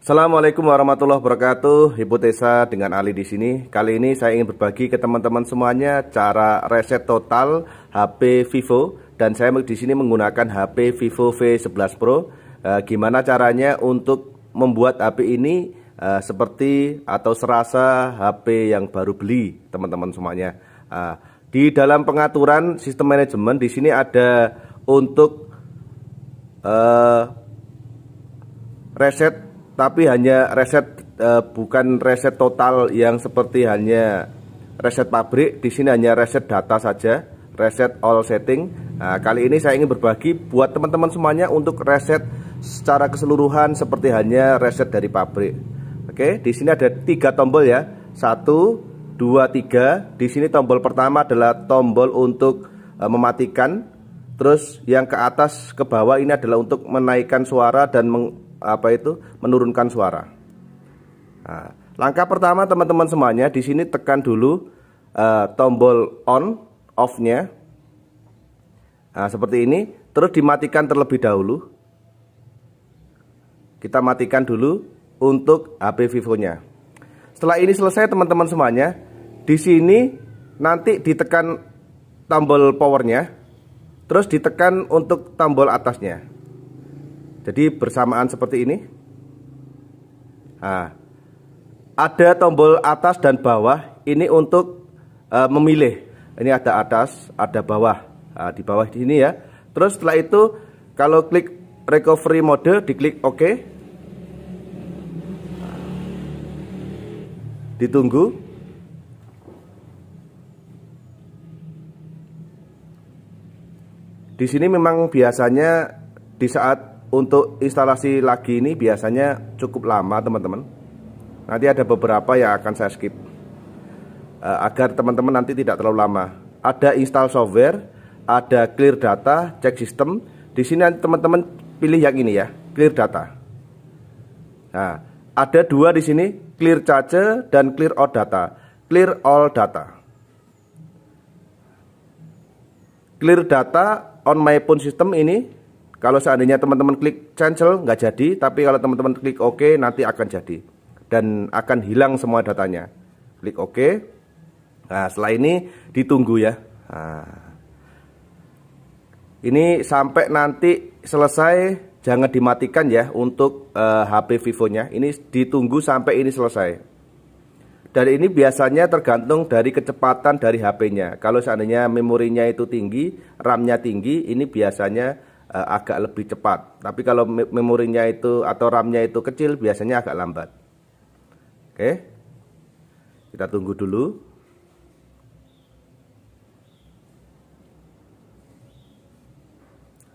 Assalamualaikum warahmatullahi wabarakatuh. Hipotesa dengan Ali di sini. Kali ini saya ingin berbagi ke teman-teman semuanya cara reset total HP Vivo dan saya di sini menggunakan HP Vivo V11 Pro. E, gimana caranya untuk membuat HP ini e, seperti atau serasa HP yang baru beli, teman-teman semuanya. E, di dalam pengaturan sistem manajemen di sini ada untuk e, reset tapi hanya reset uh, bukan reset total yang seperti hanya reset pabrik. Di sini hanya reset data saja, reset all setting. Nah, kali ini saya ingin berbagi buat teman-teman semuanya untuk reset secara keseluruhan seperti hanya reset dari pabrik. Oke, di sini ada tiga tombol ya. Satu, dua, tiga. Di sini tombol pertama adalah tombol untuk uh, mematikan Terus yang ke atas ke bawah ini adalah untuk menaikkan suara dan meng, apa itu menurunkan suara. Nah, langkah pertama teman-teman semuanya di sini tekan dulu uh, tombol on off-nya. Nah, seperti ini, terus dimatikan terlebih dahulu. Kita matikan dulu untuk HP Vivo-nya. Setelah ini selesai teman-teman semuanya, di sini nanti ditekan tombol powernya, terus ditekan untuk tombol atasnya. Jadi bersamaan seperti ini. Nah, ada tombol atas dan bawah. Ini untuk uh, memilih. Ini ada atas, ada bawah. Nah, di bawah di sini ya. Terus setelah itu kalau klik recovery mode, diklik OK. Ditunggu. Di sini memang biasanya di saat untuk instalasi lagi ini biasanya cukup lama teman-teman nanti ada beberapa yang akan saya skip eh, agar teman-teman nanti tidak terlalu lama ada install software ada clear data cek sistem di sini teman-teman pilih yang ini ya clear data nah ada dua di sini clear charger dan clear all data clear all data clear data on my phone system ini kalau seandainya teman-teman klik cancel nggak jadi, tapi kalau teman-teman klik OK nanti akan jadi dan akan hilang semua datanya. Klik OK. Nah, setelah ini ditunggu ya. Nah, ini sampai nanti selesai jangan dimatikan ya untuk uh, eh, HP Vivo-nya. Ini ditunggu sampai ini selesai. Dan ini biasanya tergantung dari kecepatan dari HP-nya. Kalau seandainya memorinya itu tinggi, RAM-nya tinggi, ini biasanya uh, agak lebih cepat. Tapi kalau memorinya itu atau RAM-nya itu kecil biasanya agak lambat. Oke. Kita tunggu dulu.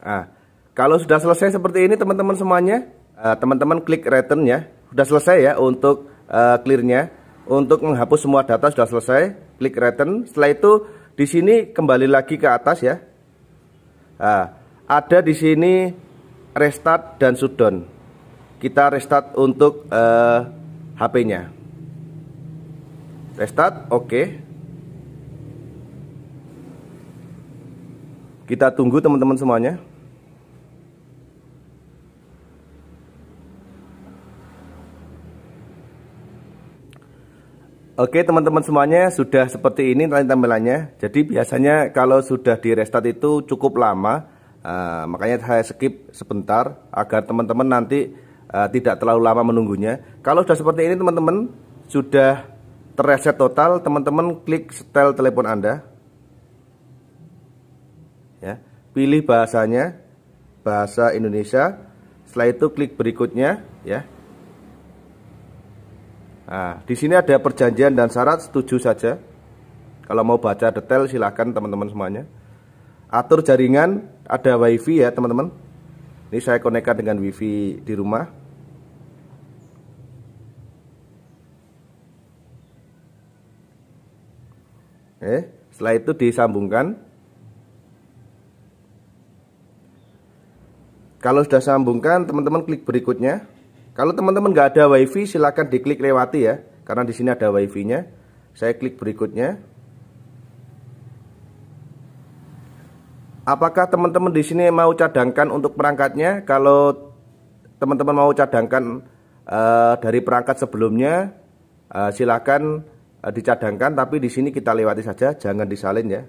Ah, kalau sudah selesai seperti ini teman-teman semuanya, eh, teman-teman uh, klik return ya. Sudah selesai ya untuk uh, clear-nya. Untuk menghapus semua data sudah selesai, klik return. Setelah itu di sini kembali lagi ke atas ya. Ah, ada di sini restart dan shutdown. Kita restart untuk uh, eh, HP-nya. Restart, oke. Okay. Kita tunggu teman-teman semuanya. Oke teman-teman semuanya sudah seperti ini tampilannya Jadi biasanya kalau sudah di restart itu cukup lama Ah, makanya saya skip sebentar agar teman-teman nanti uh, tidak terlalu lama menunggunya. Kalau sudah seperti ini teman-teman sudah terreset total, teman-teman klik setel telepon Anda. Ya, pilih bahasanya bahasa Indonesia. Setelah itu klik berikutnya ya. Nah, di sini ada perjanjian dan syarat setuju saja. Kalau mau baca detail silahkan teman-teman semuanya atur jaringan ada wifi ya teman-teman ini saya konekkan dengan wifi di rumah eh setelah itu disambungkan kalau sudah sambungkan teman-teman klik berikutnya kalau teman-teman nggak ada wifi silahkan diklik lewati ya karena di sini ada wifi nya saya klik berikutnya Apakah teman-teman di sini mau cadangkan untuk perangkatnya? Kalau teman-teman mau cadangkan uh, dari perangkat sebelumnya, uh, silakan uh, dicadangkan. Tapi di sini kita lewati saja, jangan disalin ya.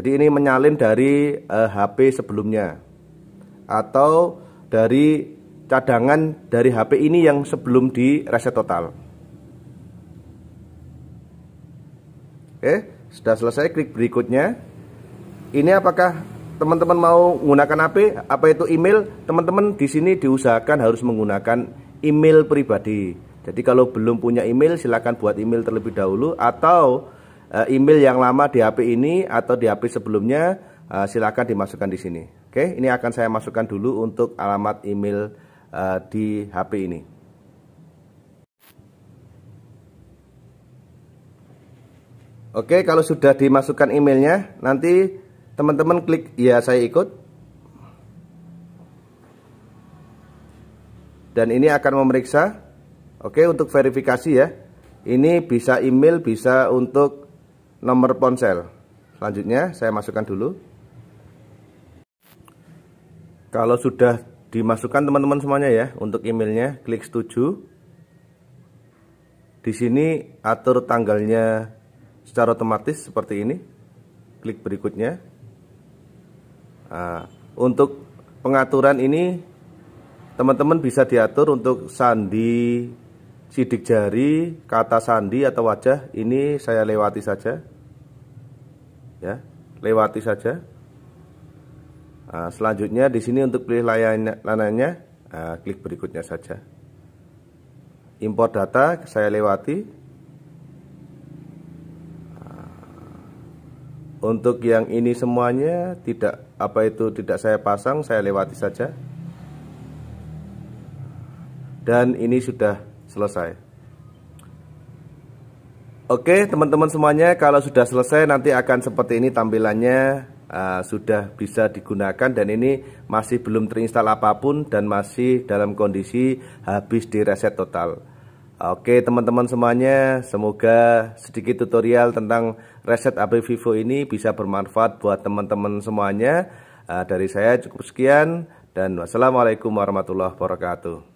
Jadi ini menyalin dari uh, HP sebelumnya atau dari cadangan dari HP ini yang sebelum di reset total. Oke, sudah selesai klik berikutnya ini apakah teman-teman mau menggunakan HP apa itu email teman-teman di sini diusahakan harus menggunakan email pribadi jadi kalau belum punya email silahkan buat email terlebih dahulu atau eh, email yang lama di HP ini atau di HP sebelumnya eh, silahkan dimasukkan di sini oke ini akan saya masukkan dulu untuk alamat email eh, di HP ini Oke, kalau sudah dimasukkan emailnya, nanti teman-teman klik ya saya ikut dan ini akan memeriksa oke untuk verifikasi ya ini bisa email bisa untuk nomor ponsel selanjutnya saya masukkan dulu kalau sudah dimasukkan teman-teman semuanya ya untuk emailnya klik setuju di sini atur tanggalnya secara otomatis seperti ini klik berikutnya Nah, untuk pengaturan ini teman-teman bisa diatur untuk sandi sidik jari, kata sandi atau wajah ini saya lewati saja. Ya, lewati saja. Nah, selanjutnya di sini untuk pilih layanannya, nah, klik berikutnya saja. Import data saya lewati. Untuk yang ini semuanya tidak apa itu tidak saya pasang, saya lewati saja. Dan ini sudah selesai. Oke, teman-teman semuanya, kalau sudah selesai nanti akan seperti ini tampilannya uh, sudah bisa digunakan dan ini masih belum terinstal apapun dan masih dalam kondisi habis direset total. Oke teman-teman semuanya, semoga sedikit tutorial tentang reset HP Vivo ini bisa bermanfaat buat teman-teman semuanya. Eh, dari saya cukup sekian dan wassalamualaikum warahmatullahi wabarakatuh.